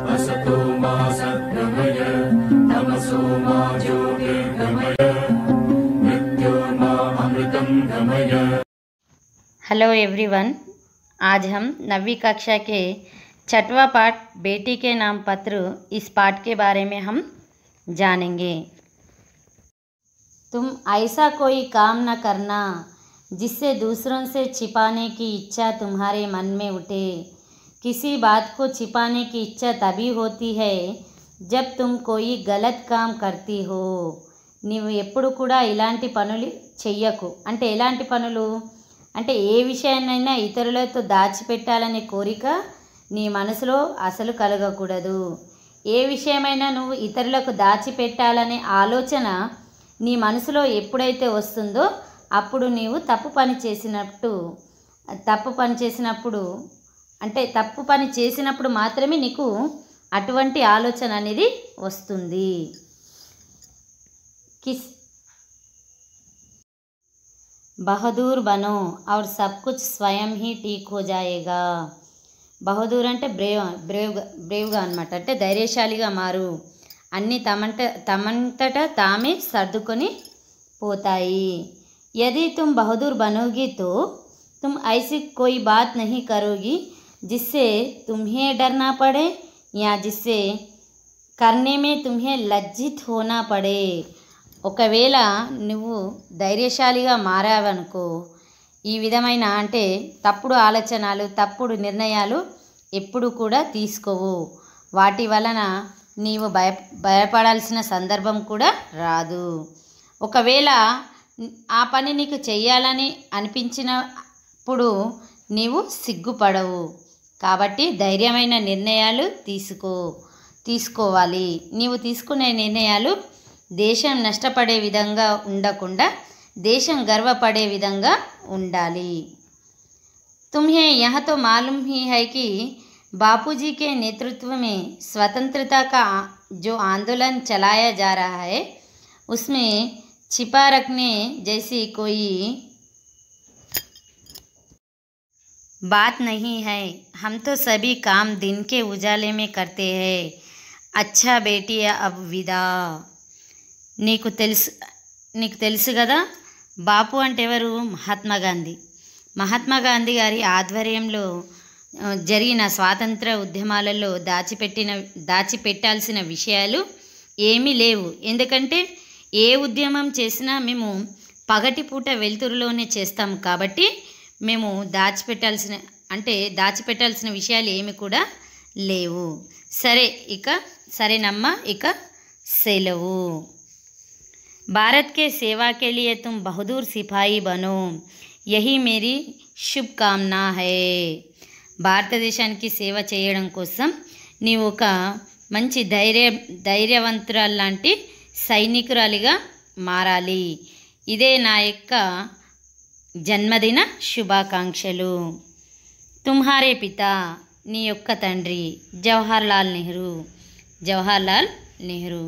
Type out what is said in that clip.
hello everyone आज हम नवी कक्षा के छठवा पाठ बेटी के नाम पत्र इस पाठ के बारे में हम जानेंगे तुम ऐसा कोई काम न करना जिससे दूसरों से छिपाने की इच्छा तुम्हारे मन में उठे किसी बात को छिपाने की इच्छा तभी होती है జబ్ తుమ్ కోయి గలత్ కామ్ కర్తీ హో నీవు ఎప్పుడు కూడా ఇలాంటి పనులు చెయ్యకు అంటే ఎలాంటి పనులు అంటే ఏ విషయాన్నైనా ఇతరులతో దాచిపెట్టాలనే కోరిక నీ మనసులో అసలు కలగకూడదు ఏ విషయమైనా నువ్వు ఇతరులకు దాచిపెట్టాలనే ఆలోచన నీ మనసులో ఎప్పుడైతే వస్తుందో అప్పుడు నీవు తప్పు పని చేసినట్టు తప్పు పని చేసినప్పుడు అంటే తప్పు పని చేసినప్పుడు మాత్రమే నీకు అటువంటి ఆలోచన అనేది వస్తుంది కిస్ బహదూర్ బనో అవర్ సబ్ కుచ్ స్వయం హీ టీక్ హో జాయేగా బహదూర్ అంటే బ్రేవ్ బ్రేవ్గా బ్రేవ్గా అనమాట అంటే ధైర్యశాలిగా మారు అన్నీ తమంట తమంతట తామే సర్దుకొని పోతాయి ఎది తుమ్ బహదూర్ बनोगी తో తుమ్ ఐసి కోయి బాత్ नहीं करोगी जिससे तुम्हें डरना पड़े या जिससे करने में तुम्हें లజ్జిత్ होना పడే ఒకవేళ నువ్వు ధైర్యశాలిగా మారావనుకో ఈ విధమైన అంటే తప్పుడు ఆలోచనలు తప్పుడు నిర్ణయాలు ఎప్పుడు కూడా తీసుకోవు వాటి వలన నీవు భయ భయపడాల్సిన సందర్భం కూడా రాదు ఒకవేళ ఆ పని నీకు చేయాలని అనిపించినప్పుడు నీవు సిగ్గుపడవు కాబట్టి ధైర్యమైన నిర్ణయాలు తీసుకో తీసుకోవాలి నీవు తీసుకునే నిర్ణయాలు దేశం నష్టపడే విధంగా ఉండకుండా దేశం గర్వపడే విధంగా ఉండాలి तुम्हें यह तो मालूम ही है कि बापूजी के జో में स्वतंत्रता का जो आंदोलन चलाया जा रहा है उसमें छिपा रखने जैसी कोई बात नहीं है हम तो सभी काम दिन के उजाले में करते हैं అచ్చా బేటియా అవ్విదా నీకు తెలుసు నీకు తెలుసు కదా బాపు అంటే ఎవరు మహాత్మా గాంధీ మహాత్మా గాంధీ గారి ఆధ్వర్యంలో జరిగిన స్వాతంత్ర ఉద్యమాలలో దాచిపెట్టిన దాచిపెట్టాల్సిన విషయాలు ఏమీ లేవు ఎందుకంటే ఏ ఉద్యమం చేసినా మేము పగటిపూట వెలుతురులోనే చేస్తాం కాబట్టి మేము దాచిపెట్టాల్సిన అంటే దాచిపెట్టాల్సిన విషయాలు ఏమి కూడా లేవు సరే ఇక సరేనమ్మా ఇక సెలవు భారత్కే के सेवा के लिए तुम बहादुर सिपाही శుభకామనా హే భారతదేశానికి సేవ చేయడం కోసం నీవు ఒక మంచి ధైర్య ధైర్యవంతురాలు లాంటి సైనికురాలిగా మారాలి ఇదే నా యొక్క జన్మదిన శుభాకాంక్షలు తుమ్హారే పితా నీ యొక్క తండ్రి జవహర్లాల్ నెహ్రూ జవహర్లాల్ నెహ్రూ